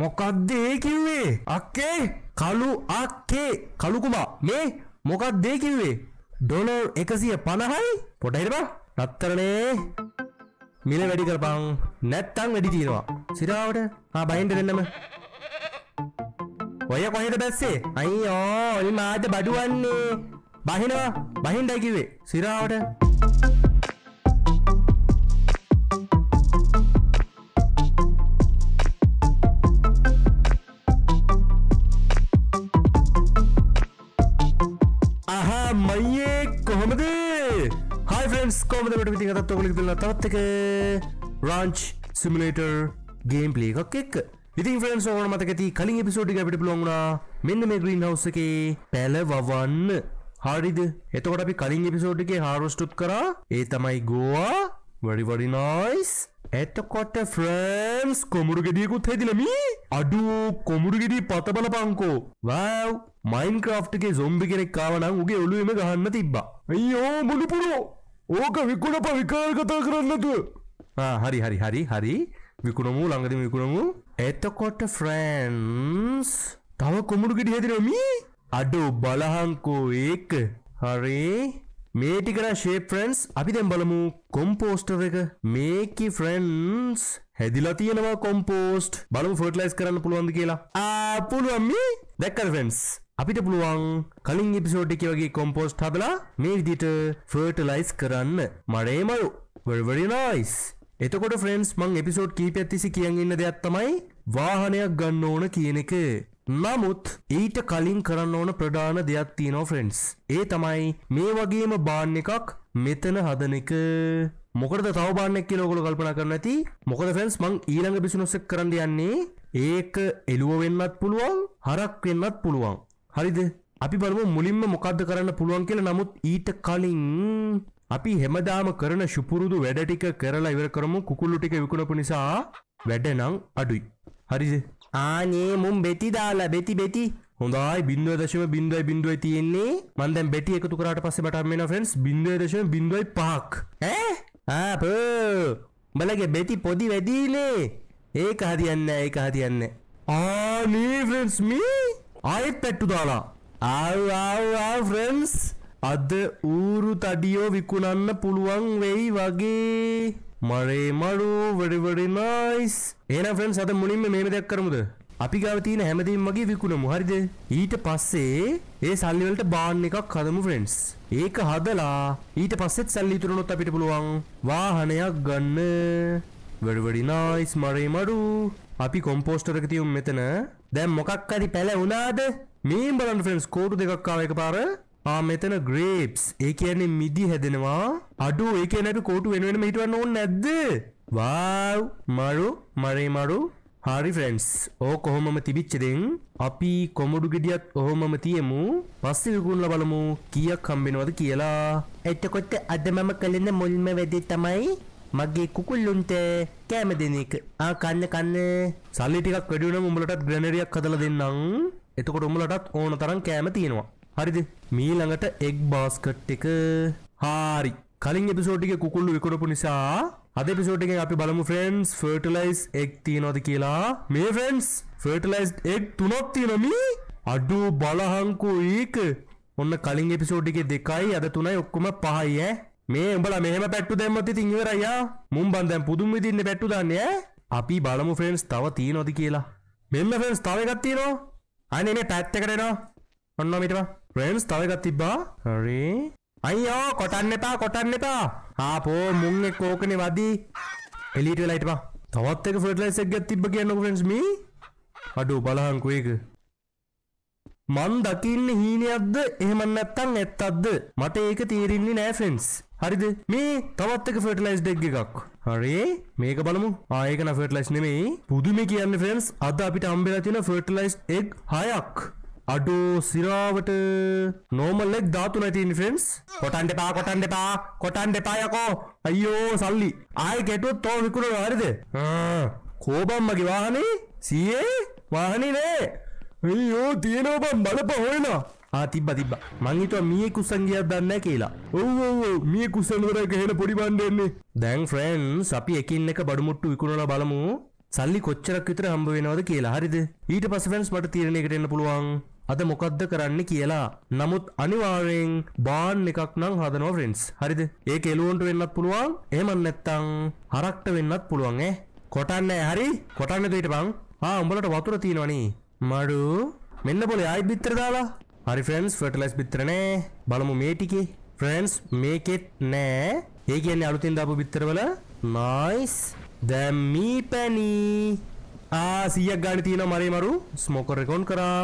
මොකක්ද ඒ කිව්වේ අක්කේ කලු අක්කේ කලුකුමා මේ මොකක් දේ කිව්වේ ඩොලර් එකසිය පණහයි පොටයිරවා නත්තරනේ මිල වැඩි කරපං නැත්තං වැඩි තියෙනවා සිරාවට ආ බයින්ට දෙන්නම ඔය කොහෙද බැස්සේ අයියෝ ඔල් මාද බඩුවන්නේ බහිනවා බහින්ඩයි කිවේ සිරාවට කොමදට විතිගතත් ඔොලි දුන්න තවත්තක රාංච් සිමිලේටර් ගේම් පලේ එකක් එක් ඉතින් ෆ්‍රන්ස් ඕන මතකති කලින් එපිසෝඩි අපිට පුළොන්ුණා මෙන්න මේ ග්‍රීන් හවස එකේ පැලවවන්න හරිද එතකොට අපි කලින් එපිසෝඩිගේ හාරෝස්ටුප් කරා ඒ තමයි ගෝවා වැඩිවඩි නොයිස් එතකොට ෆ්‍රන්ස් කොමුරු ගෙඩියකුත් හැදිලමි අඩු කොමුරු ගෙඩී පතබල පංකෝ වව් මයින්ක්‍රෆ්ට්ගේ සොම්බි කෙනෙක් කාවනම් උගේ ඔලුවම ගහන්න තිබ්බා අයියෝ මුළුපුරෝ ඕක විකුණ පවිකාර කතා කරන්නතුව හරි හරි හරි හරි විකුණමු ළඟද විකුණමු එතකොට ෆ්‍රන්ස් තව කොමුඩුගෙට හෙදරමී අඩු බලහන්කෝ ඒක හරේ මේ ටිකර ශේප්‍රන්ස් අපි දැම් බලමු කොම්පෝස්ටර් එක මේකි ෆ්‍රන්ස් හැදිලා තියෙනවා කොම්පෝස්ට් බලමු ෆර්ටලයිස් කරන්න පුළුවන්ද කියලා ආ පුළුවන්ම දැක්කර ෆ්‍රෙන්ස් අපිට පුළුවන් කලින් ඉපිසෝඩ්ඩික වගේ කොම්පෝස්ට් හදලා මේ විදිට ෆර්ටලයිස් කරන්න මරේමලු වර්වරිනයිස් එතකොට ෆ්‍රෙන්න්ස් මං එපිසෝඩ් කීප ඇතිසි කියන්න දෙයක් තමයි වාහනයක් ගන්න ඕන කියන එක නමුත් ඊට කලින් කරන්න ඕන ප්‍රධාන දෙයක් තියෙනවා ෆ්‍රෙන්ඩ්ස් ඒ තමයි මේ වගේම බාන්න එකක් මෙතන හදන එක මොකද තව බාන්නක් කියලා ඔයගොල්ලෝ කල්පනා කරන්න ඇති මොකද ෆ්‍රෙන්ඩ්ස් මං ඊළඟ බිස්නස් එක කරන්න යන්නේ ඒක එළුව වෙන්නත් පුළුවන් හරක් වෙන්නත් පුළුවන් හරිද අපි බලමු මුලින්ම මොකක්ද කරන්න පුළුවන් කියලා නමුත් ඊට කලින් අපි හැමදාම කරන සුපුරුදු වැඩ ටික කරලා ඉවර කරමු කුකුල්ලු ටික විකුණපු නිසා වැඩ නම් අඩුයි හරිද ආනේ මුම් බෙති දාලා බෙති බෙති හොඳයි බින්දුව දශම බින්දුවයි බින්දුවයි තියෙන්නේ මන් දැන් බෙටි එකතු කරාට පස්සේ මට හම්බ වෙනවා ෆ්‍රෙන්ඩ්ස් බින්දුවයි දශම බින්දුවයි පහක් ඈ ආ පෝ උඹලගේ බෙටි පොඩි වැඩිනේ ඒක හරියන්නේ නැහැ ඒක හරියන්නේ නැහැ ආ නේ ෆ්‍රෙන්ඩ්ස් මී ආයෙත් පැට්ටු දාලා ආව් ආව් ආව් ෆ්‍රෙන්ඩ්ස් අද ඌරු තඩියෝ විකුණන්න පුළුවන් වෙයි වගේ මරේ මරු very very nice එහෙනම් ෆ්‍රෙන්ඩ්ස් අද මුලින්ම මේම දෙයක් කරමුද අපි ගාව තියෙන හැමදේම වගේ විකුණමු හරිද ඊට පස්සේ ඒ සල්ලි වලට බාන් එකක් හදමු ෆ්‍රෙන්ඩ්ස් ඒක හදලා ඊට පස්සෙත් සල්ලි ඉතුරු වුණොත් අපිට පුළුවන් වාහනයක් ගන්න very very nice මරේ මරු අපි කොම්පෝස්ටර් එක තියමු මෙතන දැම් මොකක් හරි පැල වුණාද මේ බලන් ෆෙන්ස් කෝඩු දෙකක්කාව එක පාර ආ මෙතන ග්‍රේප්ස් ඒ කියන්නේ මිදි හැදෙනවා අඩු ඒ කියනට කෝටු වෙනුවෙනම හිටවන්න ඕන නැද්ද වාව් මරු මරේ මරු හරි ෆ්‍රෙන්ඩ්ස් ඕ කොහොමම තිබිච්ච දෙන් අපි කොමඩු ගෙඩියත් ඔහොමම තියමු පස්සේ විකුණලා බලමු කීයක් හම්බෙනවද කියලා එතකොට අද මම කලින මුල්ම වැඩේ තමයි මගේ කුකුල්ලුන්ට කෑම දෙන එක ආ කන්න කන්න සල්ලි ටිකක් වැඩි වුණම උඹලටත් ග්‍රැනරියක් හදලා දෙන්නම් එතකොට උඹලටත් ඕන තරම් කෑම තියෙනවා හරිද මේ ළඟට එක් බාස්කට් එක හාරි කලින් එපිසෝඩ් එකේ කුකුල්ලු විකුණපු නිසා අද එපිසෝඩ් එකෙන් අපි බලමු ෆ්‍රෙන්ඩ්ස් ෆර්ටිලයිස් එක් තියනවද කියලා මේ ෆ්‍රෙන්ඩ්ස් ෆර්ටිලයිස් එක් තුනක් තියෙනවා මේ අඩු බලහංකෝ ඒක ඔන්න කලින් එපිසෝඩ් එකේ දෙකයි අද තුනයි ඔක්කොම පහයි ඈ මේ උඹල මෙහම පැට්ටු දැම්මති තිංවරයා මුම් බන්දැම් පුදුම් විදින්න පැට්ටු දන්නේ අපි බලමු ෆ්‍රෙන්ස් තව තිය නොති කියලා මෙම ෆෙන්ස් තවගත්තිය නෝ අනේ පැත්ත කරෙනවා ඔන්න මිටවා ප්‍රේම්ස් තවගත් තිබ්බා හරේ අයිෝ කොටන්න එපා කොටන්න එපා ආපෝ මුං කෝකනෙ වදී එලිට ලයිටවා තවත්තක ෆටලයිසක් ගත් තිබ කියන්න ෆෙන්ස්මි අඩු බලහන්කුවේක මන් දකින්න හීනයක්ද එහෙමන් නැත්තන් ඇත්තක්ද මට ඒක තේරෙන්නේ නෑ ෆෙන්ස් හරිද මේ තවත්තක ෆෙටලයිස් ඩෙක් එකක් හරේ මේක බලමු ආයකන ෆෙටලයිස් නෙමෙයි පුදුම කියන්න ෆ්‍රෙන්ස් අද අපිට අම්බෙලා තියෙන ෆෙටලයිස් එක් හයක් අඩෝ සිරාවට නෝමල්ලෙක් ධාතු නැතින් ෆ්‍රෙන්ස් කොටන් දෙපා කොටන් දෙපා කොටන් දෙපා යකෝ අයියෝ සල්ලි ආයෙ ගැටුවොත් තෝ විකුණන හරිද කෝබම්මගේ වාහනේ සීයේ වාහනේ නෑ අයියෝ තියෙනවා බම් බලප හොයනවා ආ තිබ්බා තිබ්බා මං හිතුවා මීයේ කුස්සන් ගියක් දන්නේ කියලා ඔව් ඔව් ඔව් මීයේ කුස්සන් වල ගහන පොඩි බණ්ඩ එන්නේ දැන් ෆ්‍රෙන්ඩ්ස් අපි එකින් එක බඩු මුට්ටු විකුණලා බලමු සල්ලි කොච්චරක් විතර හම්බ වෙනවද කියලා හරිද ඊට පස්සේ ෆ්‍රෙන්ඩ්ස් මට තීරණයකට එන්න පුළුවන් අද මොකක්ද කරන්න කියලා නමුත් අනිවාරයෙන් බාන් එකක් නම් හදනෝ ෆ්‍රෙන්ස් හරිද ඒ කෙලුවන්ට වෙන්නත් පුළුවන් ඒමන් නැත්තං හරක්ට වෙන්නත් පුළුවන් ඒ කොටන්න හරි කොටන්න දීට බං ආ උඹලට වතුර තියෙනවනේ මඩු මෙන්න පොලේ ආයි බිත්තර දාලා හරි ෆ්‍රෙන්ස් ෆර්ටලයිස් බිත්තරනේ බලමු මේ ටිකේ ෆ්‍රෙන්ස් මේකෙත් නෑ ඒ කියන්නේ අලුතින් දාපු බිත්තරවල නයිස් දැන් මී පැණි ආ 100ක් ගන්න තියෙනවා මරේ මරු ස්මෝකර් එක ඔන් කරා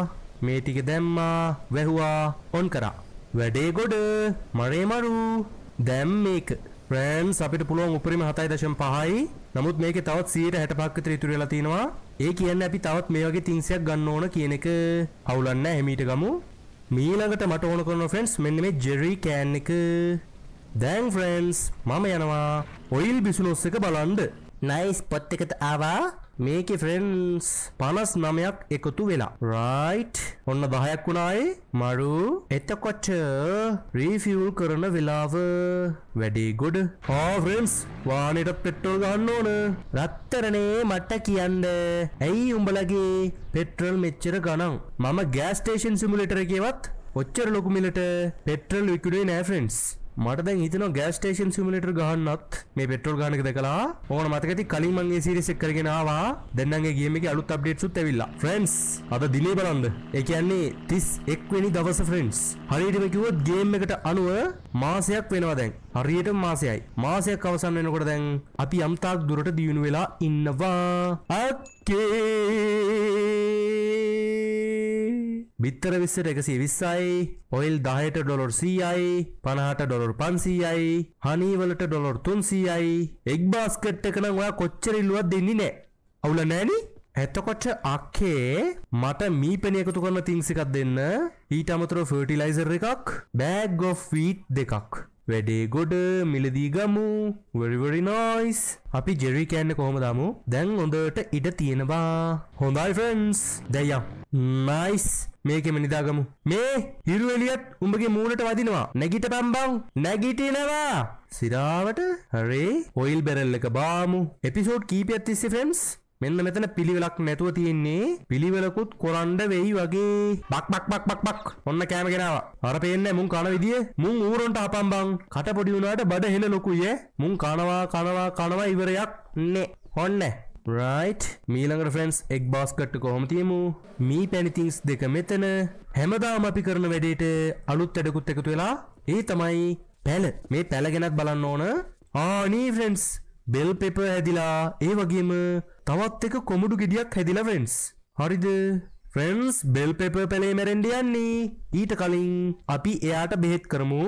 මේ ටික දැම්මා වැහුවා ඔන් කරා වැඩේ ගොඩ මරේ මරු දැන් මේක ෆ්‍රෑන්ස් අපිට පුළුවන් උපරිම 7.5යි. නමුත් මේකේ තවත් 165ක් විතර ඉතුරු වෙලා තිනවා. ඒ කියන්නේ අපි තවත් මේ වගේ තින්සයක් ගන්න ඕන කියන එක අවුලක් නැහැ. එමීට ගමු. මීළඟට මට ඕන කරන ෆ්‍රෙන්ඩ්ස් මෙන්න මේ ජෙරි කෑන් එක දැන් ෆ්‍රෙන්ඩ්ස් මම යනවා ඔයිල් බිසුනොස් එක බලන්න නයිස් පොත් එකත ආවා මේක ෆ්‍රෙන්ස් පනස් නමයක් එකතු වෙලා රයිට් ඔන්න දහයක් වුණයි මරු එතකොච්ච රීෆියල් කරන වෙලාව වැඩේ ගොඩ හාෆ්‍රෙන්ස් වානටත් පෙට්ටොල් ගන්න ඕන රත්තරනේ මට්ට කියන්න ඇයි උඹලගේ පෙට්‍රල් මෙච්චර ගණන් මම ගෑස්ටේෂන් සිමුලටර කියවත් ඔච්චර ලොකුමිලට පෙට්‍රල් විකුඩේ නෑ ෆ්‍රෙන්ස් මට දැන් හිතනවා ගෑස් ස්ටේෂන් සිමුලේටර් ගහන්නත් මේ පෙට්‍රෝල් ගානක දැකලා ඕන මතක ඇති කලින් මං මේ සීරීස් එක කරගෙන ආවා දැන් නම් ඒ ගේම් එකේ අලුත් අප්ඩේට්ස් උත් ඇවිල්ලා ෆ්‍රෙන්ඩ්ස් අද දිනේ බලන්න ඒ කියන්නේ 31 වෙනි දවස ෆ්‍රෙන්ඩ්ස් හරියටම කිව්වොත් ගේම් එකට අනුව මාසයක් වෙනවා දැන් හරියට මාසයයි මාසයක් අවසන් වෙනකොට දැන් අපි යම්තාක් දුරට දියුණු වෙලා ඉන්නවා අක්කේ බිත්තර විස්සට එකසේ විස්සයි ඔයිල් දහයට ඩොලොර් සීයයි පණහට ඩොලොර් පන්සීයයි හනීවලට ඩොලොර් තුන්සීයයි එක් බාස්කට් එක නම් ඔයා කොච්චර ඉල්ලුවත් දෙන්නේ නෑ අවුල නෑනි එතකොට අක්කේ මට මීපෙන එකතු කරන තිංස් එකක් දෙන්න ඊට අමතරව ෆර්ටිලයිසර් එකක් බෑග් ඔෆ් වීට් දෙකක් වැඩේ ගොඩ මිලදී ගමු වෙරිවරි නොයිස් අපි ජෙරි කෑන්න කොහොම දමු දැන් හොඳට ඉඩ තියෙනවා හොඳයි ෆ්‍රෙන්ඩ්ස් දැයියා මයිස් මේකෙම නිදාගමු මේ හිරු එලියත් උඹගේ මූණට වදිනවා නැගිට පම්බං නැගිටිනවා සිරාවට හරේ ඔයිල් බැරල් එක බාමු එපිසෝඩ් කීපයක් තිස්සේ ෆ්‍රෙන්ඩ්ස් මෙන්න මෙතන පිළිවෙලක් නැතුව තියෙන්නේ පිළිවෙලකුත් කොරන්න වෙයි වගේ බක් බක් බක් බක් බක් ඔන්න කෑම ගෙනාවා අර පේන්නේ මුන් කන විදිය මුන් ඌරොන්ට හපම් බං කට පොඩි වුණාට බඩ හෙන ලොකුයි ඈ මුන් කනවා කනවා කනවා ඉවරයක් නේ ඔන්නේ රයිට් මීළඟට ෆ්‍රෙන්ස් එක් බාස්කට්ට කොහොම තියමු මී පැනිතිංස් දෙක මෙතන හැමදාම අපි කරන වැඩේට අලුත් වැඩකුත් එකතු වෙලා ඒ තමයි පැල මේ පැල ගැනත් බලන්න ඕන ආනී ෆ්‍රෙන්ස් බෙල් පෙප හැදිලා ඒ වගේම තවත් එක කොමුඩු ගෙඩියක් හැදිලා ෆ්‍රෙන්ස් හරිද ෆ්‍රෙන්ස් බෙල් පෙප පැලේ මැරෙන්ඩියන්නේ ඊට කලින් අපි එයාට බෙහෙත් කරමු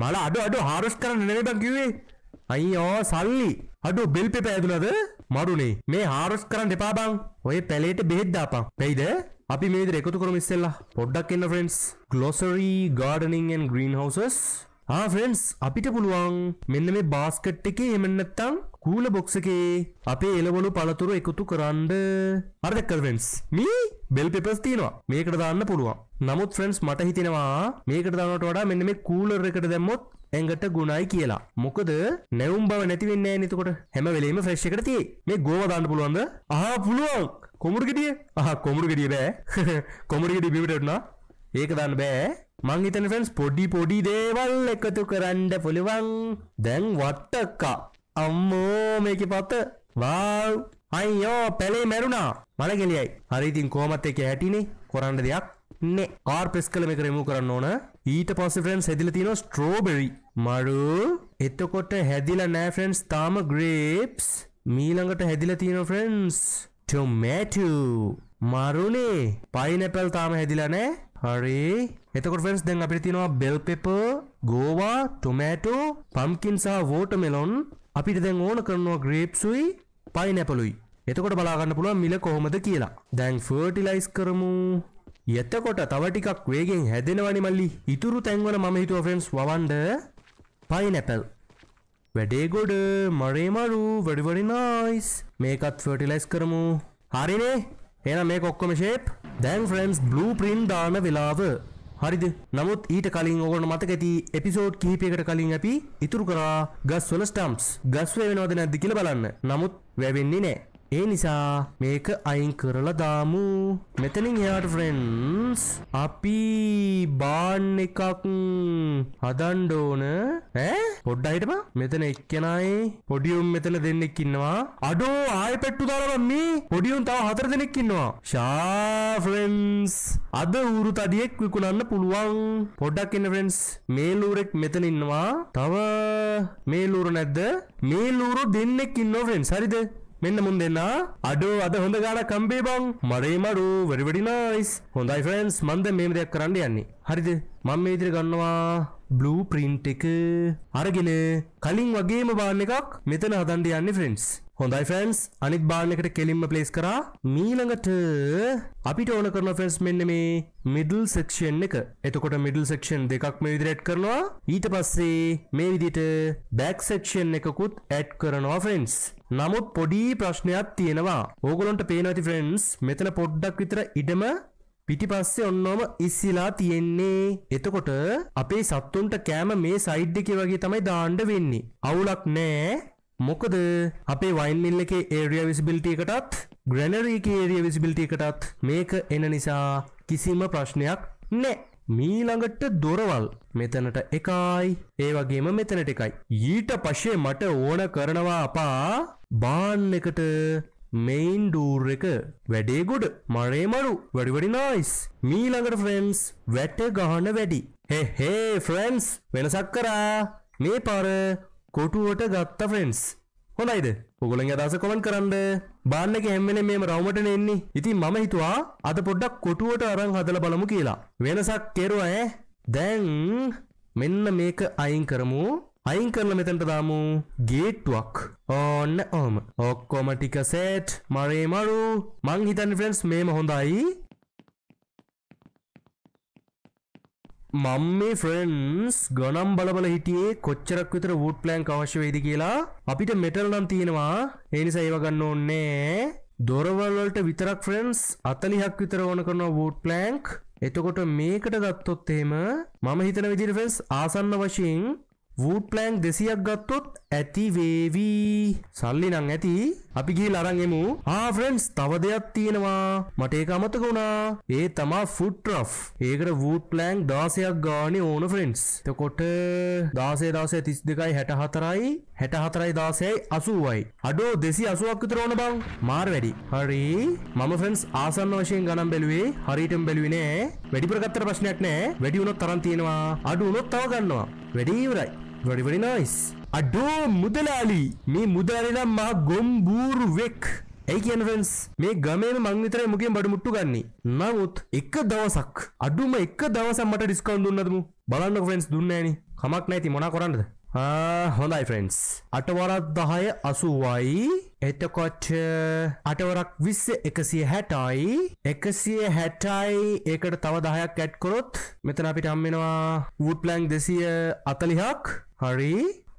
මල අඩු අඩු හාරස් කරන්න නෙවෙයි බං කිව්වේ අයියෝ සල්ලි අඩු බෙල් පෙප ඇදුනද මරුනේ මේ හාරස් කරන්න එපා බං ඔය පැලේට බෙහෙත් දාපන් වෙයිද අපි මේ විදිහට එකතු කරමු ඉස්සෙල්ලා පොඩ්ඩක් එන්න friends glossary gardening and greenhouses ආ ෆ්‍රෙන්ඩ්ස් අපිට පුළුවන් මෙන්න මේ බාස්කට් එකේ එහෙම නැත්නම් කූල බොක්ස එකේ අපේ එළවලු පළතුරු එකතු කරන්න අර දැක්කද ෆ්‍රෙන්ඩ්ස් මේ බෙල් පෙපස් තියෙනවා මේකට දාන්න පුළුවන් නමුත් ෆ්‍රෙන්ඩ්ස් මට හිතෙනවා මේකට දානට වඩා මෙන්න මේ කූලර් එකට දැම්මොත් ඇඟට ගුණයි කියලා මොකද නැවම් බව නැතිවෙන්න නතකොට හැම වෙලීම ෆ්‍රශ්කරති මේ ගෝව දාන්න පුළුවන්ද ආ පුළුවන් කොමුරගෙටිය අහ කොමුරගෙටිය බෑ කොමුරගෙටි බිවිටටන ඒක දන්න බෑ මංහිතන ෆෙන්ස් පොඩි පොඩි දේවල් එකතු කරන්න පුළුවන් දැන් වට්ටක්කා අම්මෝ මේක පත්ත වාව් අයියෝ පැලේ මැරුණා මලගෙලියයි හරිඉතින් කෝමත් එක හැටිනේ කොරන්න දෙයක් නේ ආර් ප්‍රෙස් කළ මේක රෙමූ කරන්න ඕන ඊට පස්සේ ෆ්‍රෙන්ඩ්ස් හැදිලා තියෙනවා ස්ට්‍රෝබෙරි මඩු එතකොට හැදිලා නෑ ෆ්‍රෙන්ඩ්ස් තාම ග්‍රේප්ස් මීළඟට හැදිලා තියෙනවා ෆ්‍රෙන්ඩ්ස් ටොමැටෝ මරුනේ පයිනැපල් තාම හැදිලා නෑ හරි එතකොට ෆ්‍රෙන්ඩ්ස් දැන් අපිට තියෙනවා බෙල් පෙපර් ගෝවා ටොමැටෝ පම්කින් සහ වෝටර්මෙලොන් අපිට දැන් ඕන කරනවා ග්‍රේප්සුයි පයිනැපලුයි එතකොට බලාගන්න පුළුවන් මිල කොහොමද කියලා දැන් ෆර්ටිලයිස් කරමු එතකොට තවටිකක් වේගෙන් හැදෙනවනි මල්ලි ඉතුරු තැන්වල මම හිතුව ෆ්‍රෙන්ඩ්ස් වවන්ඩ පයිනැපල් වැඩේ ගොඩ මරේමරු වැඩිවඩි නයිස් මේකත් ෆර්ටිලයිස් කරමු හරිනේ එහෙනම් මේක ඔක්කොම ෂේප් දැන් ෆ්‍රෙන්ඩ්ස් බ්ලූ print දාන වෙලාව හරිද නමුත් ඊට කලින් ඕගොල්ලෝ මතක ඇති එපිසෝඩ් කිහිපයකට කලින් අපි ඉතුරු කරා ගස්වල ස්ටම්ප්ස් ගස් වැවෙනවද නැද්ද කියලා බලන්න නමුත් වැවෙන්නේ නැහැ ඒ නිසා මේක අයින් කරලා දාමු මෙතනින් එයාට ෆ්‍රෙන්ඩ්ස් අපි බාන් එකක් හදන්න ඕන ඈ පොඩ්ඩ හිටපන් මෙතන එක්කෙනයි පොඩියුම් මෙතන දෙන්නෙක් ඉන්නවා අඩෝ ආයෙ පෙට්ටු දාලා මේ පොඩියුම් තව හතර දෙනෙක් ඉන්නවා ෂා ෆ්‍රෙන්ඩ්ස් අද ඌරු තඩියෙක් විකුණන්න පුළුවන් පොඩ්ඩක් ඉන්න ෆ්‍රෙන්ඩ්ස් මේ ලූරෙක් මෙතන ඉන්නවා තව මේ ලූරු නැද්ද මේ ලූරු දෙන්නෙක් ඉන්නවා ෆ්‍රෙන්ඩ්ස් හරිද මෙන්න මුන් දෙන්න අඩෝ අද හොඳ ගාන කම්බේ බං මරේ මරු වෙරි වෙඩි නයිස් හොඳයි ෆ්‍රෙන්ඩ්ස් මන් දැන් මේ දෙයක් කරන්න යන්නේ හරිද මම මේ විදිහට ගන්නවා බ්ලූ ප්‍රින්ට් එක අරගෙන කලින් වගේම බාන් එකක් මෙතන හදන්න යන්නේ ෆ්‍රෙන්ඩ්ස් හොඳයි ෆන්ස් අනිත් බාලකට කෙලින්ම පලේස් කරා මීළඟට අපිට ඕන කරන ෆෙන්ස් මෙන්න මේ මිඩල් සෙක්ෂන් එක එතකොට මිඩල් සෙක්ෂන් දෙකක් මේ විදිරට් කරනවා ඊට පස්සේ මේ විදිට බැක් සෙක්ෂන් එකකුත් ඇඩ් කරනවා ෆෙන්ස් නමුත් පොඩි ප්‍රශ්නයක් තියෙනවා ඕගොලොන්ට පේනති ෆ්‍රෙන්ස් මෙතන පොඩ්ඩක් විතර ඉඩම පිටිපස්සේ ඔන්නෝම ඉස්සිලා තියෙන්නේ එතකොට අපේ සත්තුන්ට කෑම මේ සයිඩ්ඩකි වගේ තමයි දාණ්ඩ වෙන්නේ අවුලක් නෑ මොකද අපේ වයින් මිල්ල එකේ ඒරිය විසිබිලිටියකටත් ග්‍රැනරීක ඒරිය විසිබිලිටියකටත් මේක එන නිසා කිසිම ප්‍රශ්නයක් නෑ මීළඟට දොරවල් මෙතනට එකයි ඒ වගේම මෙතනට එකයි ඊට පස්සේ මට ඕන කරනවා අපා බාන් එකට මෙයින් ඩූර් එක වැඩේ ගොඩ මරේ මරු වැඩි වැඩි නයිස් මීළඟට ෆ්‍රෙන්ඩ්ස් වැට ගහන වැඩි හේ හේ ෆ්‍රෙන්ඩ්ස් වෙනසක් කරා මේ පාර කොටුවට ගත්ත ෆ්‍රෙන්ස් හොඳයිද පොගොලන් අදස කොමන් කරන්න බාන්නක හැම්මෙන මේම රවමටන එන්නේ ඉතින් මම හිතුවා අද පොඩ්ඩක් කොටුවට අරං හදල බලමු කියලා වෙනසක් කෙරුව ඇ දැන් මෙන්න මේක අයින් කරමු අයින් කරල මෙතැන්ට දාමු ගේට්වක් ඕන්න ඕම ඔක්කොම ටික සේට් මරේ මරු මං හිතන් ෆ්‍රෙන්ස් මේම හොඳයි මම මේ ෆ්‍රෙන්ස් ගනම් බලබල හිටියේ කොච්චරක් විතර වූඩ් ප්ලෑන්ක් අවශ්‍ය වෙයිද කියලා අපිට මෙටල් නම් තියෙනවා ඒ නිසා ඒව ගන්න ඕනේ දොරවල් වලට විතරක් ෆ්‍රෙන්ස් 40ක් විතර ඕන කරනවා වූඩ් ප්ලෑන්ක් එතකොට මේකට ගත්තොත් එහෙම මම හිතන විදිහට ෆ්‍රෙන්ස් ආසන්න වශයෙන් වූට් ප්ලෑන්ක් දෙසියක් ගත්තොත් ඇතිවේවී සල්ලි නං ඇති අපි ගිහිල් අරන් එමු ආ ෆ්‍රෙන්ඩ්ස් තව දෙයක් තියෙනවා මට ඒක අමතක වුණා ඒ තමා ෆුට් රෆ් ඒකට වූට් ප්ලෑන්ක් 16ක් ගානේ ඕන ෆ්‍රෙන්ඩ්ස් එතකොට 16 16 32යි 64යි 64යි 16යි 80යි අඩෝ 280ක් විතර ඕන බං මාර වැඩි හරි මම ෆ්‍රෙන්ඩ්ස් ආසන්න වශයෙන් ගණන් බැලුවේ හරියටම බැලුවේ නෑ වැඩිපුර ගත්තට ප්‍රශ්නයක් නෑ වැඩි වුණොත් තරම් තියෙනවා අඩු වුණොත් තව ගන්නවා වැඩි ඉවරයි ගොඩිවරි නොයිස් අඩෝ මුදලාලි මේ මුදලනම් මහ ගොම්බූරුවෙක් ඇයි කියන ෆෙන්ස් මේ ගමේ මං විතරයි මුගෙන් බඩු මුට්ටු ගන්නේ. නමුත් එක දවසක් අඩුම එක දවසක් මට ඩිස්කවුන්ට් දුන්නදමු. බලන්නකෝ ෆ්‍රෙන්ඩ්ස් දුන්නේ නැණි. කමක් නැති මොනා කරන්නද? හොඳයි ෆ්‍රෙන්ස් අටවරක් දහය අසුවයි එතකොට අටවරක් විස්ස එකසිය හැටයි එකසිය හැටයි ඒකට තව දහයක් ඇට්කොරොත් මෙතන අපිට අම්මෙනවා වුට්ලැංක් දෙසිය අතලිහක් හරි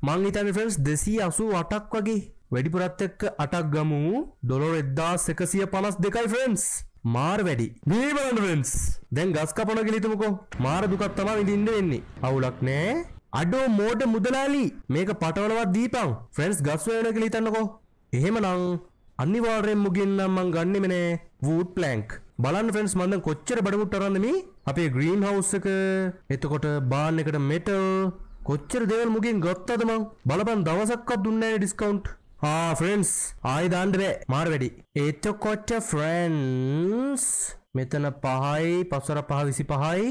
මංහිතන ෆ්‍රෙන්ස් දෙසී අසු අටක් වගේ වැඩිපුරත් එක්ක අටක් ගමු ඩොලර් එද්දා සකසිය පනස් දෙකයි ෆ්‍රෙන්ස් මාර් වැඩි මේ බලන්න ෆ්‍රෙන්ස් දැන් ගස් කපන කියලා හිතමුකෝ මාර දුකක් තමයි විඳින්න වෙන්නේ අවුලක් නෑ අඩෝ මෝඩ මුදලාලි මේක පටවලවත් දීපං ෆ්‍රෙන්ස් ගස්වයන කළ හිතන්නකෝ එහෙම නං අනිවාර්යෙන් මුගින්නම්මං ගන්නෙමනේ වූඩ් ප්ලෑන්ක් බලන්න ෆෙන්ස් මඳ කොච්චර බඩමුට්ටරන්නම අපේ ග්‍රීන් හවස්සක එතකොට බාන්න එකට මෙටල් කොච්චර දෙවල් මුගින් ගොත්තදමං බලබන් දවසක්කත් දුන්නෑ ඩිස්කවන්් ආ ෆ්‍රෙන්ස් ආයදාන්ඩරෑ මාර් වැඩි එතකොච්ච ෆ්‍රන්ස් මෙතන පහයි පසර පහ විසි පහයි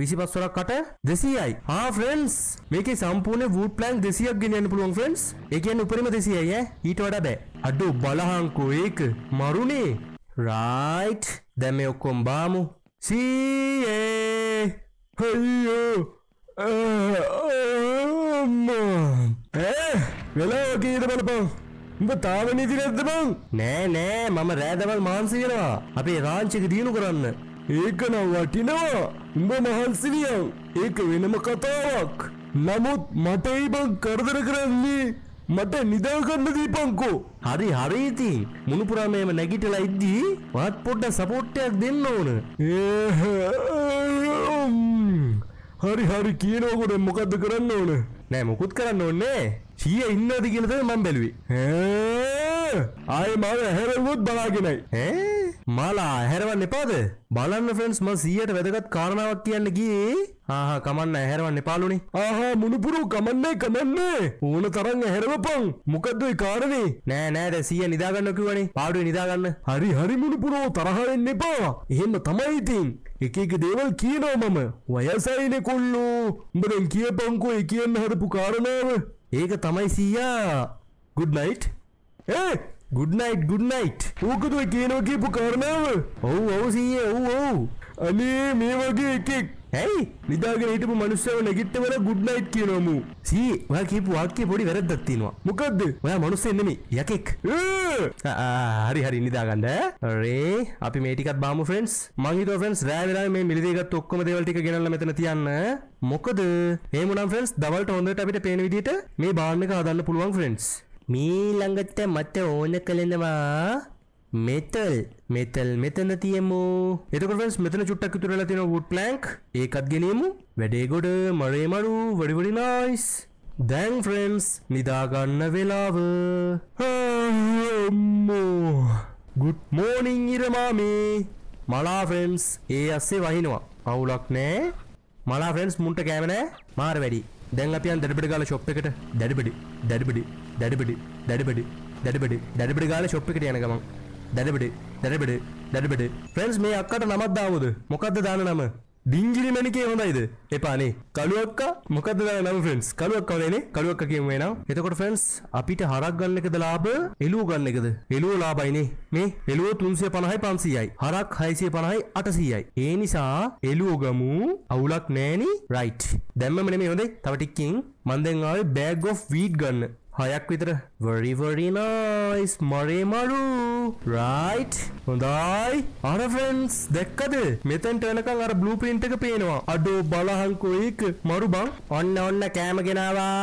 විසිපස්වරක්කට දෙසීයි ආ ෆ්‍රෙන්ස් මේක සම්පූර්ණ වූට් ප්ලෑන්ක් දෙසියක් ගෙනන්න පුළුවන් ෆ්‍රෙන්ස් එකන් උපරිම දෙසියය ඊට වඩා බෑ අඩු බලහංකෝ ඒක මරුණේ රයිට් දැම ඔක්කොම් බාමු සීයේ හයෝ වෙලා කීට බලපං උඹ තාව නිති නැද්ද බං නෑ නෑ මම රෑදවල් මාන්සි වෙනවා අපේ රාංචික දියුණු කරන්න ඒකනම් වටිනවා උඹ මහන්සිවියව් ඒක වෙනම කතාවක් නමුත් මට ඒබං කරදර කරන්නේ මට නිදාගන්න දීපංකෝ හරි හරිති මුණුපුරාමයම නැගිටලා ඉද්දී වත් පොඩ්ඩ සපෝට්ටයක් දෙන්න ඕන හරි හරි කියනෝකොට මොකක්ද කරන්න ඕන නෑ මොකුත් කරන්න ඕන්නේ සිය ඉන්නද කියලද මම් බැලුවේ ආය මාව හැරවුත් බලාගෙනයි ඈ මාලා ඇහැරවන්න එපාද බලන්න ෆ්‍රෙන්ඩ්ස් මම 100ට වැදගත් කාරණාවක් කියන්න ගියේ ආහා කමන්න ඇහැරවන්න එපාලුනේ ආහා මුණුපුරු කමන්නේ කමන්නේ ඕන තරම් ඇහැරවපන් මොකද්ද ඒ කාරණේ නෑ නෑ දැන් 100 නිදා ගන්න කිව්වනේ පාඩුවේ නිදා ගන්න හරි හරි මුණුපුරෝ තරහ වෙන්න එපා එහෙම තමයි ඉතින් එක එක දේවල් කියනවා මම වයසයිනේ කොල්ලෝ උඹ දැන් කියපන්කෝ ඒ කියන්න හදපු කාරණාව ඒක තමයි සීයා ගුඩ් නයිට් ඒ ගුඩ්නයිට් ගුඩ්නයිට් ඕකතුව කියනෝකීපු කරනාව ඔහු ඔවුසිය ඔහු ඔහු අනේ මේ වගේ එකෙක් ඇයි නිදාගෙන හිටපු මනුස්සයව නැගිට්ටවල ගුඩ්නයිට් කියනොමු සී ඔයා කියපු වාක්‍ය පොඩි වැරද්දක් තියෙනවා මොකද්ද ඔයා මනුස්සයෙක් නෙමෙයි යකෙක් හරි හරි නිදාගන්න රේ අපි මේ ටිකත් බාමු ෆ්‍රෙන්ඩ්ස් මං හිතුවා ෆ්‍රෙන්ඩ්ස් රෑ වෙලාවේ මේ මිලදී ගත්ත ඔක්කොම දේවල් ටික ගෙනල්ලා මෙතන තියන්න මොකද ඒ මුනම් ෆ්‍රෙන්ඩ්ස් දවල්ට හොඳට අපිට පේන විදිහට මේ බාන්න එක හදන්න පුළුවන් ෆ්‍රෙන්ඩ්ස් මීළඟට මට ඕන කලෙනවා මෙතල් මෙතල් මෙතන තියමු එතකොට මෙතන චුට්ටක් තුරලා තියෙන වුඩ් ප්ලැන්ක් ඒකත් ගෙනෙමු වැඩේ ගොඩ මරේ මරු වැඩි වැඩි නයිස් දැන් ෆ්‍රෙන්ඩ්ස් නිදාගන්න වෙලාව අම්මෝ ගුඩ් මෝනින් ඉරමාමේ මලා ෆ්‍රෙන්ඩ්ස් ඒ අස්සේ වහිනවා අවුලක් නෑ මලා ෆ්‍රෙන්ඩ්ස් මුන්ට කෑම නෑ මාර වැඩි දැන් අපි යන් දඩබඩ ගාලා ෂොප් එකට දඩබඩි දඩබඩි දඩබඩි දඩබඩි දඩබඩි දඩබඩ ගාලා ෂොප් එකට යන ගමන් දඩබඩි දඩබඩි දඩබඩි ෆ්‍රෙන්ඩ්ස් මේ අක්කට නමක් දාමුද මොකද්ද දාන නම බිංජිරිමැනිකේ හොඳයිද එපානේ කළුවක්කා මොකද නම ෆෙන්ස් කළුවක් කවලනේ කළුවක් කියම වෙනම් එතකොට ෆෙන්ස් අපිට හරක් ගන්න එකද ලාභ එලුව ගන්න එකද එලුව ලාභයිනේ මේ එලුව 350යි 500යි හරක් 650යි 800යි ඒ නිසා එලුව ගමු අවුලක් නෑනේ රයිට් දැම්මම නෙමෙයි හොඳයි තව ටිකකින් මන් දැන් ආවේ බෑග් ඔෆ් වීට් ගන්න හයක් විතර වරිවරිනයිස් මරේමරු රයිට් හොඳයි අර ෆ්‍රෙන්ස් දැක්කද මෙතැන්ට එනකං අර බ්ලූ පින්ට එක පේනවා අඩෝ බලහංකෝ ඒක මරු බං ඔන්න ඔන්න කෑම ගෙනවා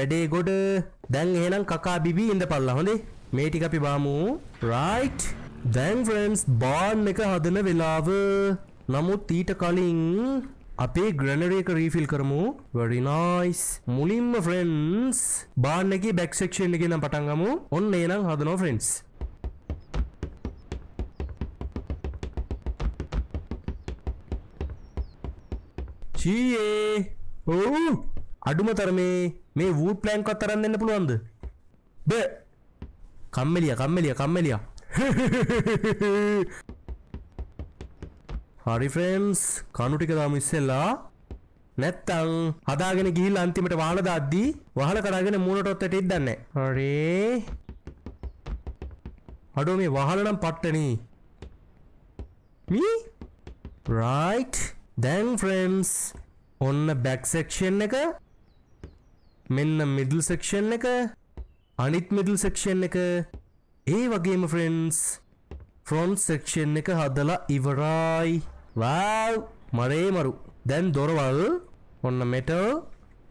වැඩේ ගොඩ දැන් එහෙනම් කකා බිබී ඉඳ පල්ලා හොඳේ මේ ටික අපි බාමු රයිට් දැන් ෆ්‍රෙන්ස් බාන් එක හදන වෙලාව නමුත් ඊට කලින් අපේ ග්‍රලරේක රීෆිල් කරමු වඩිනයිස් මුලින්ම ෆ්‍රෙන්න්ස් බාන්නක බැක්ෂක්ෂන් එකෙන පටන්ගමු ඔන්න ඒනම් හදනෝ ෆ්‍රෙන්ස් චීයේ ඔවු අඩුම තරමේ මේ වූට් ප්ලෑන්කොත් තරන්න දෙන්න පුළුවන්ද බ කම්මලිය කම්මලිය කම්මලිය හරි ෆ්‍රෙන්ස් කනුටික දාම ඉස්සෙල්ලා නැත්තං හදාගෙන ගිහිල් අන්තිමට වාල දාද්දී වහල කරගෙන මූුණටොත්තට ඉදන්න හරේ අඩෝ මේ වහලනම් පට්ටනී මී රයිට් දැන් ෆ්‍රෙන්ස් ඔන්න බැක්සෙක්ෂන් එක මෙන්න මිඩල් සෙක්ෂන් එක අනිත් මිඩල් සෙක්ෂන් එක ඒ වගේම ෆ්‍රෙන්ස් ෆ්‍රොන්් සෙක්ෂන් එක හදලා ඉවරයි වාව් මරේ මරු දැන් දොරවල් ඔන්න මෙටල්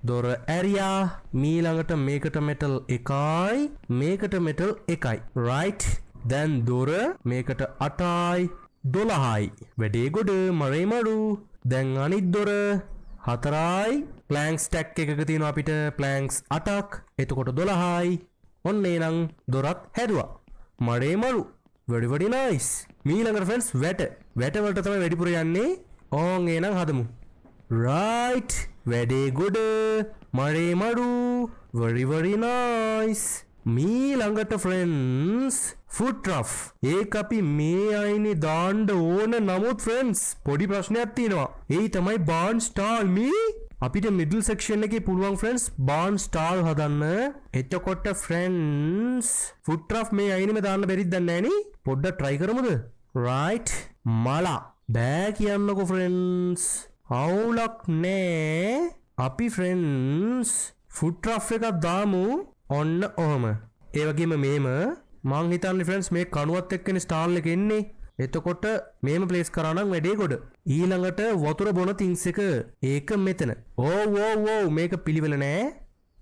දොර ඇරයා මීළඟට මේකට මෙටල් එකයි මේකට මෙටල් එකයි රයිට් දැන් දොර මේකට අටයි දොළහයි වැඩේ ගොඩ මරේමරු දැන් අනිත් දොර හතරයි පලෑන්ක්ස් ටැක් එකක තියෙන අපිට පලෑන්ක්ස් අටක් එතකොට දොළහයි ඔන්න ඒනං දොරත් හැදවා මරේමරු වැඩිවඩි නයිස් මීළඟ ෆ්‍රෙන්ඩ්ස් වැට වැටවලට තමයි වැඩිපුර යන්නේ ඕන් එහෙනම් හදමු රයිට් වැඩේ ගොඩ මරේ මඩු වරිවරි නයිස් මීළඟට ෆ්‍රෙන්න්ස් ෆුට්‍රෆ් ඒ අපි මේ අයිනි දාණ්ඩ ඕන නමුත් ෆ්‍රෙන්න්ස් පොඩි ප්‍රශ්නයක් තියෙනවා ඒ තමයි බාන් ස්ටාල්මී අපිට මිඩල් සක්ෂණ එක පුළුවන් ෆ්‍රෙන්ස් බාන් ස්ටාල් හදන්න එතකොට ෆ්‍රෙන්න්ස් ෆුට්‍රෆ් මේ අයිනම දාන්න බැරිත් දන්නෑනේ පොඩ්ඩ ට්‍රයි කරමුද රයිට් මලා බෑ කියන්නකො ෆ්‍රෙන්න්ස් අවුලක් නෑ අපි ෆ්‍රෙන්න්ස් ෆුට්‍රෆ් එකක් දාමු ඔන්න ඕහම ඒවගේම මේම මං හිතන්න ෆ්‍රෙන්ස් මේ කනුවත් එක්කෙන ස්ටාල්ල එකෙන්නේ එතකොට මේම පලේස් කරනම් වැඩේකොඩ ඊළඟට වතුර බොන තිංස එක ඒක මෙතන ඕෝෝ මේක පිළිවෙල නෑ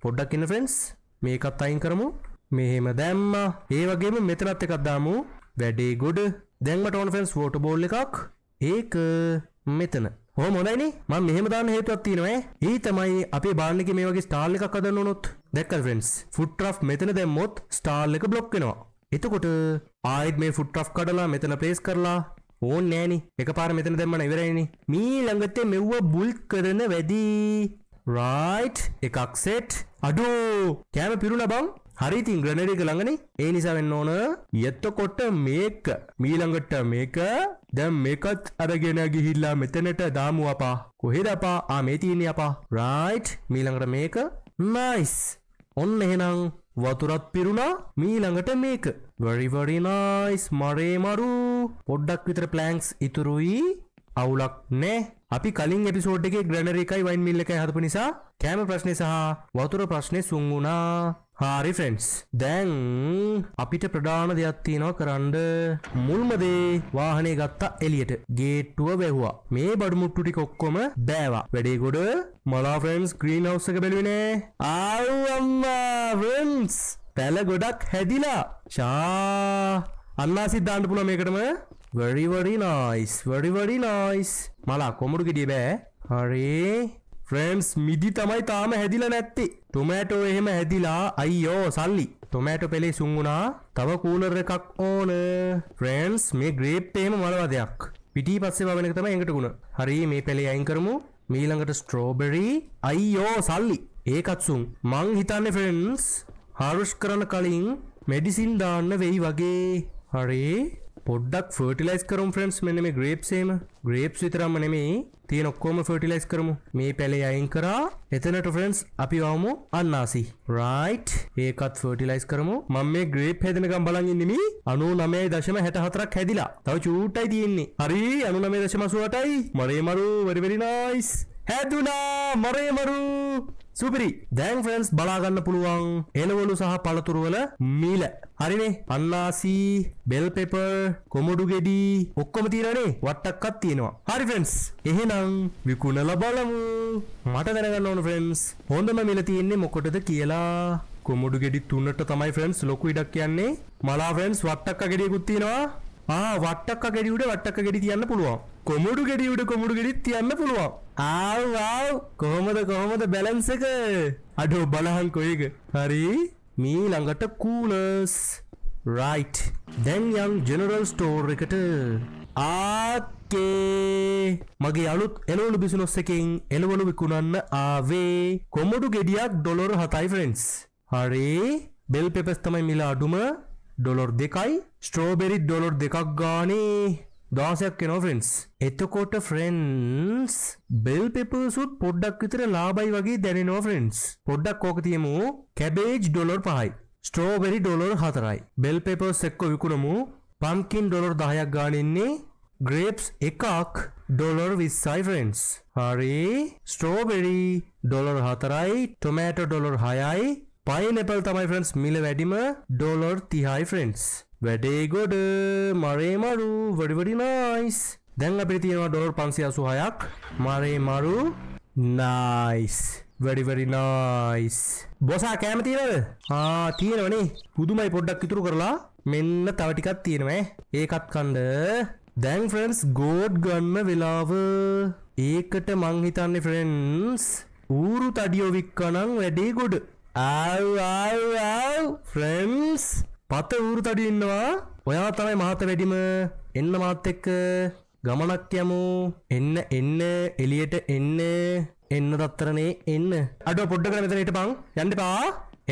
පොඩ්ඩක් ඉන්න ෆ්‍රෙන්ස් මේකත් අයින් කරමු මෙහෙම දැම්ම ඒවගේම මෙතනත් එකක්දාමු වැඩේ ගොඩ දැන්මට ඕන ෆෙන්ස් වෝට බෝල් එකක් ඒක මෙතන හෝ මොදයිනි ම මෙහමදාන හේතුවත් තියෙනවා ඒ තමයි අපේ බාලක මේ වගේ ස්ටාල් එකක් අදන්න නොත් දැක්ක ෆෙන්ස් ෆුට් රෆ් මෙතන දැම්මොත් ස්ටාල් එක බ්ලොක් වෙනවා එතකොට ආයිත් මේ ෆුට් රෆ් කඩලා මෙතන ප්ලේස් කරලා ඕන් නෑනි එක පාර මෙතන දෙම්මන ඉවරයිනි මී ළඟතේ මෙව්ව බුල් කරන වැදී රයිට් එකක් සෙට් අඩෝ කෑම පිරුණ බං හරි ඉතින් ග්‍රනේඩ් එක ළඟනේ. ඒ නිසා වෙන්න ඕන එතකොට මේක මීළඟට මේක දැන් මේකත් අරගෙන ගිහිල්ලා මෙතනට දාමු අපා. කොහෙද අපා? ආ මේ තියෙන්නේ අපා. රයිට් මීළඟට මේක නයිස්. ඔන්න එහෙනම් වතුරත් පිරුණා මීළඟට මේක. very very nice මරේ මරු. පොඩ්ඩක් විතර ප්ලෑන්ක්ස් ඉතුරුයි. අවුලක් නෑ. අපි කලින් එපිසෝඩ් එකේ ග්‍රැනරි එකයි වයින් මිල් එකයි හදපු නිසා කෑම ප්‍රශ්නේ සහ වතුර ප්‍රශ්නේ සුන් වුණා. හාරි ෆ්‍රෙන්ඩ්ස් දැන් අපිට ප්‍රධාන දෙයක් තියෙනවා කරන්න මුල්මදේ වාහනේ ගත්තා එලියට ගේට්ටුව වැැහවා මේ බඩමුට්ටු ටික ඔක්කොම බෑවා වැඩේ ගොඩ මලා ෆ්‍රෙන්ඩ්ස් ග්‍රීන් හවස එක බැලුවනේ ආවම්මා ෆ්‍රෙන්ඩ්ස් පැල ගොඩක් හැදිලා ශා අන්නා සිද්ධාන්ට පුළ මේකටම වැඩිවඩි නයිස් වැඩිවඩි නයිස් මලා කොමුඩු ගෙඩිය බෑ හරේ ෆ්‍රන්ස් මිදි තමයි තාම හැදිල නැත්තේ ටොමෑටෝ එහෙම හැදිලා අයිෝ සල්ලි ටොමෑටෝ පෙළේ සුංගුණා තව කූලර් එකක් ඕන ෆ්‍රන්ස් මේ ග්‍රේප් එහෙම මලවා දෙයක් පිටි පස්සේ වවෙන තම එඟට ගුණ හරි මේ පෙළේ අයින් කරමු මීළඟට ස්ට්‍රෝබෙරි අයිෝ සල්ලි ඒකත්සුන් මං හිතන්න ෆ්‍රෙන්ස් හාරුෂ් කරන කලින් මෙඩිසින් දාන්න වෙයි වගේ හරේ පොඩ්ඩක් ෆර්ටිලයිස් කරුම් ෆ්‍රෙන්ඩ්ස් මෙන්න මේ ග්‍රේප්සේම ග්‍රේප්ස් විතරම්ම නෙමෙයි තියෙන ඔක්කොම ෆර්ටිලයිස් කරමු මේ පැලේ අයින් කරා එතනට ෆ්‍රෙන්ඩ්ස් අපි වමු අන්නාසි රයිට් ඒකත් ෆර්ටිලයිස් කරමු මම මේ ග්‍රේප් හැදෙනකම් බලන් ඉන්නේ මේ 99.64ක් හැදිලා තව චූට්ටයි තියෙන්නේ හරි 99.88යි මරේ මරු වෙරි වෙරි නයිස් හැදුනා මරේ මරු සුපිරි දැන් ෆ්‍රන්ස් බලාගන්න පුළුවන් එලවලු සහ පළතුරුවල මීල හරිනේ පන්නාසී බෙල් පෙපර් කොමඩු ගෙඩි ඔක්කොම තියෙනනේ වට්ටක්කත් තියෙනවා හරි ෆ්‍රෙන්ස් එහෙනම් විකුණල බලමු මට දැනගන්න ඕන ෆ්‍රෙන්ස් හොඳම මිල තියෙන්නේ මොකටද කියලා කොමඩු ගෙඩි තුන්නට තමයි ෆ්‍රෙන්ස් ලොකු ඉඩක් කියන්නේ මලා ෆ්‍රෙන්ස් වට්ටක්ක ගෙඩියකුත් තියෙනවා ආ වට්ටක්ක ගෙඩි උඩ වට්ටක්ක ගෙඩි තියන්න පුළුවන් කොමඩු ගෙඩියට කොමඩු ගෙඩිත් යන්න පුළුවන් ආව් කොහොමද කොහොමද බැලන්ස එක අඩෝ බලහන් කොයක හරි මේ ළඟට කූලස් රයිට් දැන් යම් ජෙනරල් ස්ටෝර් එකට ආකේ මගේ අලුත් එලවලු බිසිනොස් එකෙන් එලවලු විකුණන්න ආවේ කොමඩු ගෙඩියක් ඩොලර් හතයි ෆ්‍රෙන්ඩ්ස් හරි බෙල් පෙපස් තමයි මිල අඩුම ඩොලර් දෙකයි ස්ට්‍රෝබෙරි ඩොලර් දෙකක් ගානේ දහසයක් කෙනෝ ෆ්‍රෙන්ස් එතකොට ෆ්‍රෙන්න්ස් බෙල් පෙපසුත් පොඩ්ඩක් විතර ලාබයි වගේ දැනෙනෝ ෆ්‍රෙන්ස් පොඩ්ඩක් ඕක තියමු කැබේජ් ඩොලොර් පහයි ස්ට්‍රෝබෙරි ඩොලොර් හතරයි බෙල් පෙපස් එක්ක විකුණමු පම්කින් ඩොලොර් දහයක් ගානන්නේ ග්‍රේප්ස් එකක් ඩොලොර් විස්සයි ෆ්‍රෙන්ස් හරි ස්ට්‍රෝබෙරි ඩොලොර් හතරයි ටොමෑටෝ ඩොලොර් හයයි පයිනෙපල් තමයි ෆ්‍රෙන්ස් මිල වැඩිම ඩොලොර් තිහයි ෆ්‍රෙන්ස් වැඩේ ගොඩ මරේ මරු වඩිවඩි නයිස් දැන් අපි තියෙනවා ඩොලර් පන්සිය අසුහයක් මරේ මරු නයිස් වැඩිවැඩි නයිස් බොසා කෑම තියෙනද ආ තියෙනවනේ පුදුමයි පොඩ්ඩක් ඉතුරු කරලා මෙන්න තව ටිකක් තියෙනවා ඒකත් කණ්ඩ දැන් ෆ්‍රෙන්ඩ්ස් ගෝඩ් ගන්න වෙලාව ඒකට මං හිතන්නේ ෆ්‍රෙන්ඩ්ස් ඌරු තඩියෝ වික්කනං වැඩේ ගොඩ ආව් ආව් ආව් ෆ්‍රෙන්ඩ්ස් පත වූරු තඩින්නවා ඔයා තමයි මහත වැඩිම එන්න මාත් එක්ක ගමනක් යමු එන්න එන්න එලියට එන්න එන්න දත්තරනේ එන්න අඩ පොඩ්ඩ කර මෙතනට පං යන්නපා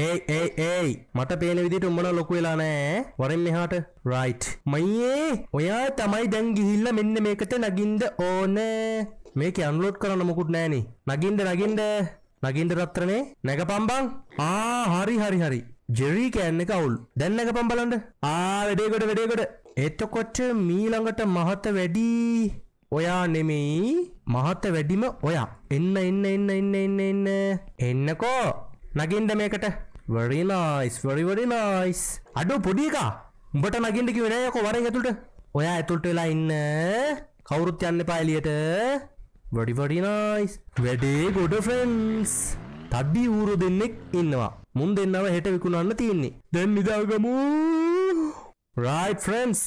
ඒ ඒ ඒ මට පේන විදිහට උඹන ලොකු වෙලා නෑ වරෙන් මෙහාට රයිට් මයියේ ඔයා තමයි දැන් ගිහිල්ලා මෙන්න මේකට නගින්න ඕන මේක අන්ලෝඩ් කරන්න මොකුත් නෑනේ නගින්න නගින්න නගින්න රත්තරනේ නැගපම් බං ආ හරි හරි හරි ජෙරී කෑන්න කවුල් දැන්න එක පම් බලන්ට ආ වැඩේකොට වැඩේකොට එතකොට මීළඟට මහත වැඩි ඔයා නෙමෙයි මහත වැඩිම ඔයා එන්න එන්න එන්න එන්න එන්න එන්න එන්නකෝ නගින්ද මේකට වරිනයිස් වරිවරිනයිස් අඩු පොඩිකා උඹට නගින්ටකි වෙනයකො වරෙන් ඇතුට ඔයා ඇතුල්ට වෙලා ඉන්න කවුරුත් යන්න පාලියට වඩිවඩිනයිස් වැඩේ ගොඩ ෆ්‍රෙන්ස් තඩ්ඩි ඌරු දෙන්නෙක් ඉන්නවා මුන් දෙන්නව හෙට විකුණන්න තියෙන්නේ දැන් නිදාගමු රයිට් ෆ්‍රෙන්ඩ්ස්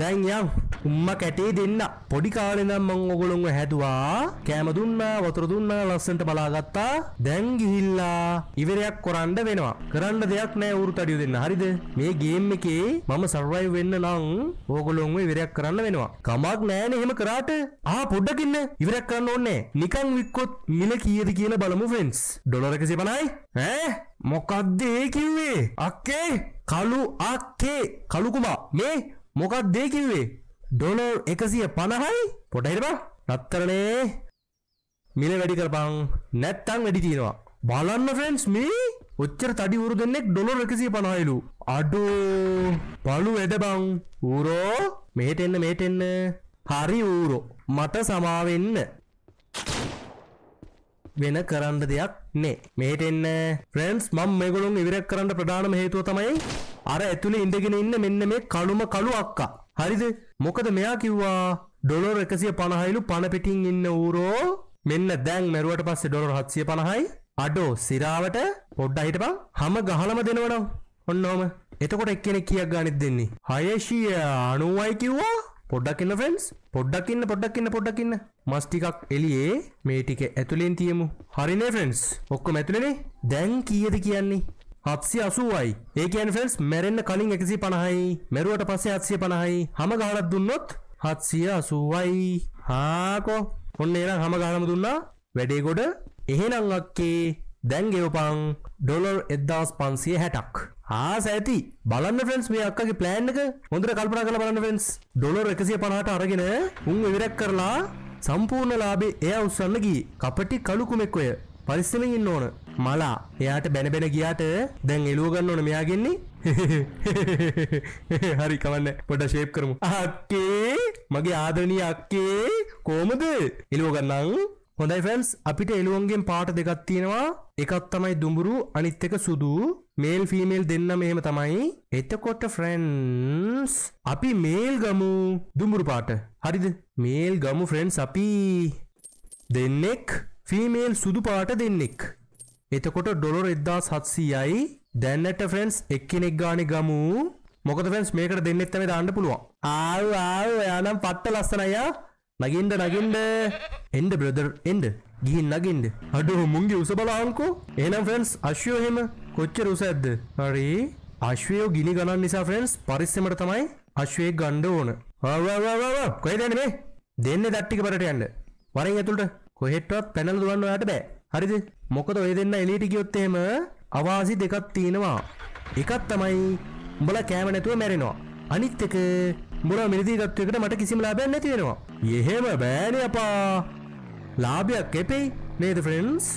දැන් යම් උම්ම කැටේ දෙන්න පොඩි කාලෙදම් මං ඔගොලොන්ව හැදවා කෑම දුන්නා වතුර දුන්නා ලස්සන්ට බලාගත්තා දැන් ගිහිල්ලා ඉවරයක් කොරන්ඩ වෙනවා කරන්න දෙයක් නෑ වුරු තඩිය දෙන්න හරිද මේ ගේම් එකේ මම සර්වයි වෙන්න නම් ඕගොලොන්ව ඉවරයක් කරන්න වෙනවා කමක් නෑන එහෙම කරාට ආ පොඩ්ඩකින්න ඉවරක් කරන්න ඕන්නේ නිකං වික්කොත් මිල කියද කියන බලමු ෆෙන්ස් ඩොලරක සිපනයි ඈ මොකක්ද ඒ කිව්වේ අක්කේ කලු අක්කේ කලුකුමා මේ මොකක් දේකිවේ ඩොලෝ එකසිය පණහයි පොටහිරවා නත්තරනේ මිල වැඩි කරපං නැත්තං වැඩි තියෙනවා බලන්න ෆ්‍රෙන්ස් මේ ඔච්චර තඩි වරු දෙන්නෙක් ඩොලර් එකසිය පණහයිලු අඩු පලු වැඩබං ඌරෝ මෙහෙට එන්න මේට එන්න හරි ඌරෝ මට සමාවෙන්න වෙන කරන්න දෙයක් නේ මේට එන්න ෆ්‍රෙන්ස් මම් මේගොලුන් ඉවිරක් කරන්න ප්‍රධානම හේතුව තමයි අර ඇතුළේ ඉඳගෙන ඉන්න මෙන්න මේ කළුම කළු අක්කා. හරිද? මොකද මෙයා කිව්වා ඩොලර් 150යිලු පණ පිටින් ඉන්න ඌරෝ මෙන්න දැන් මැරුවට පස්සේ ඩොලර් 750යි. අඩෝ සිරාවට පොඩ්ඩක් හිටපන්. හැම ගහලම දෙනවනම්. ඔන්න ඔහම. එතකොට එක්කෙනෙක් කීයක් ගානෙත් දෙන්නේ? 690යි කිව්වා. පොඩ්ඩක් ඉන්න ෆ්‍රෙන්ඩ්ස් පොඩ්ඩක් ඉන්න පොඩ්ඩක් ඉන්න පොඩ්ඩක් ඉන්න මස් ටිකක් එළියේ මේ ටික ඇතුලෙන් තියමු හරිනේ ෆ්‍රෙන්ඩ්ස් ඔක්කොම ඇතුලේනේ දැන් කීයද කියන්නේ හත්සි අසුවයි ඒකන් ෆෙල්ස් මැරෙන්න්න කලින් එකසි පණහයි මැරුවට පස්සේ හත්සිය පණහයි හම ගහලත් දුන්නොත් හත්සිය අසුවයි හාකෝ ඔන්න එනම් හම ගහලම දුන්නා වැඩේකොඩ එහෙනං අක්කේ දැන් ගෙවපං ඩොලර් එද්දාස් පන්සිය හැටක් ආස ඇති බලන්න ෆෙන්ස් මේ අක්කගේ ප්ලෑන්් එක හොඳට කල්පනා කළ බලන්න ෆෙන්ස් ඩොලර් එකසිය පණහට අරගෙන උන් විරක් කරලා සම්පූර්ණ ලාබේ එය උස්සන්නගී කපටි කළුකුමෙක්වය පරිස්සමින් ඉන්න ඕන මලා එයාට බැනබෙන ගියාට දැන් එලුව ගන්න ඕන මෙයාගෙන්නේ හරි කවන්න පොඩ ශේප් කරමු අක්කේ මගේ ආදරණීය අක්කේ කොහමද එලුව ගන්නම් හොඳයි ෆ්‍රෙන්ඩ්ස් අපිට එළුවන්ගෙන් පාට දෙකක් තියෙනවා එකක් තමයි දුඹුරු අනිත් එක සුදු මේල් ෆීමේල් දෙන්න මෙහෙම තමයි එතකොට ෆ්‍රෙන්ඩ්ස් අපි මේල් ගමු දුඹුරු පාට හරිද මේල් ගමු ෆ්‍රෙන්ඩ්ස් අපි දෙන්නෙක් ෆීමේල් සුදු පාට දෙන්නෙක්. එතකොට ඩොලො එද්දා සත්සීයයි දැන්නට ෆ්‍රෙන්ස් එක්කෙනෙක් ගාන ගමු මොකද ෆෙන්ස් මේකට දෙන්නෙත්තම දාන්න පුළුවන් ආව ආව යානම් පට්ට ලස්සනයා නගින්ඩ නගින්ඩ එන්ඩ බ්‍රදර් එන්ඩ ගිහින් නගින්ඩ අඩුහ මුන්ගේ උස බලාහංකෝ එනම් ෆෙන්ස් අශ්වයෝ හෙම කොච්චර උස ඇද්ද හරි අශ්වයෝ ගිනි ගණන් නිසා ෆ්‍රෙන්ස් පරිස්සමට තමයි අශ්වයෙක් ගණ්ඩ ඕන කොයි දැන මේ දෙන්න දට්ටික පරට යන්න වරෙන් ඇතුළට කොහෙට්ටත් පැනල දුවන්න ඔයාට බෑ හරිද මොකද ඔය දෙන්න එලීට ගියොත්තේම අවාසි දෙකක් තියෙනවා එකක් තමයි උඹලා කෑම නැතුව මැරෙනවා අනිත් එක උඹලා මිලදී තත්වයකට මට කිසිම ලාභයක් නැති වෙනවා එහෙම බෑනේ අපා ලාභයක් එපෙයි නේද ෆ්‍රෙන්ඩ්ස්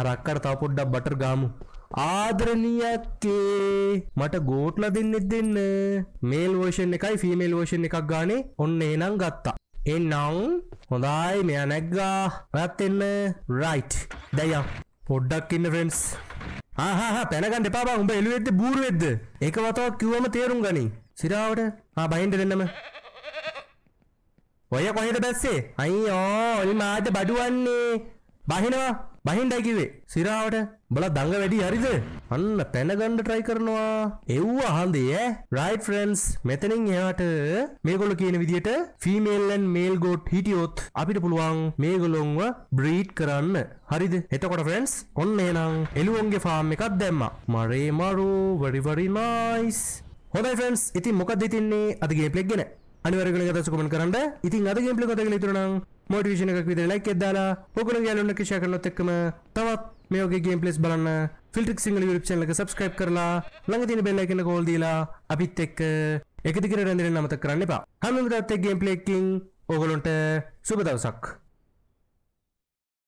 අර අක්කට තව පොඩ්ඩක් බටර් ගාමු ආදරණීයක්කේ මට ගෝට්ල දෙන්නෙත් දෙන්න මේල් වෝෂන් එකයි ෆිමේල් වෝෂන් එකක් ගානේ ඔන්න එනම් ගත්තා එන්නම් හොඳයි මෙයා නැග්ගා ඔයත් එන්න රයිට් දැයියා පොඩ්ඩක් ඉන්න ෆ්‍රෙන්ඩ්ස් ආහා පැනගන්න එපා බං උඹ එළුවෙද්ද බූරුවෙද්ද ඒක වතාවක් කිව්වම තේරුම් ගනී සිරාවට ආ බහින්න දෙන්නම ඔය කොහෙද බැස්සේ අයියෝ ඔලි මාද බඩුවන්නේ බහිනවා බහින්ඩයි කිවේ සිරාවට බල දඟ වැඩි හරිද අන්න පැනගණ්ඩ ට්‍රයි කරනවා එව්වා හන්දේ ඈ රයිට් ෆ්‍රෙන්ඩ්ස් මෙතනින් එහාට මේගොල්ලෝ කියන විදිහට ෆීමේල් ඇන් මේල් ගොට් හිටියොත් අපිට පුළුවන් මේගොල්ලොන්ව බ්‍රීඩ් කරන්න හරිද එතකොට ෆ්‍රෙන්ඩ්ස් ඔන්න එහෙනම් එළුවන්ගේ ෆාම් එකක් දැම්මා මරේ මරු very very nice හොඳයි ෆ්‍රෙන්ඩ්ස් ඉතින් මොකක්ද ඉතින්නේ අද ගේම් ප්ලේ ගැන අනිවරගල ගතසකුමන් කරන්න ඉතින් අද ගේම්පලි කොතගල ඉතුරුනම් මෝටිවිෂණ එකක් විදිර ලයික් එද්දාලා ඔකුළු යාලුන්න ක්ෂය කරනොත් එක්කම තවත් මේ වගේ ගේම් ප්ලේස් බලන්න ෆිල්ට්‍රික් සිංහල YouTube channel එක subscribe කරලා ළඟ තියෙන bell icon එක ඕල් දීලා අපිත් එක්ක එකදිගට රැඳෙන්න අමතක කරන්න එපා. හැම වෙලාවෙත් ගේම් ප්ලේ එකකින් ඕගොල්ලන්ට සුබ දවසක්.